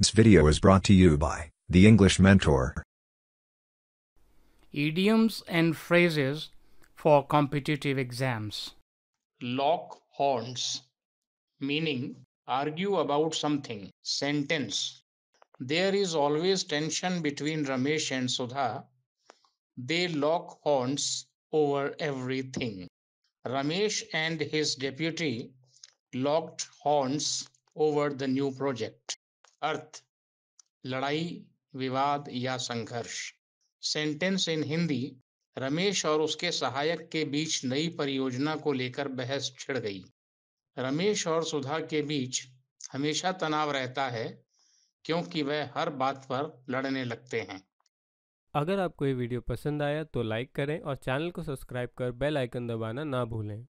This video is brought to you by The English Mentor. Idioms and phrases for competitive exams. Lock horns, meaning argue about something. Sentence. There is always tension between Ramesh and Sudha. They lock horns over everything. Ramesh and his deputy locked horns over the new project. अर्थ लड़ाई विवाद या संघर्ष sentence in Hindi Ramesh और उसके सहायक के बीच नई परियोजना को लेकर बहस छिड़ गई रमेश और सुधा के बीच हमेशा तनाव रहता है क्योंकि वह हर बात पर लड़ने लगते हैं अगर आपको ये वीडियो पसंद आया तो लाइक करें और चैनल को सब्सक्राइब कर बेल आइकन दबाना ना भूलें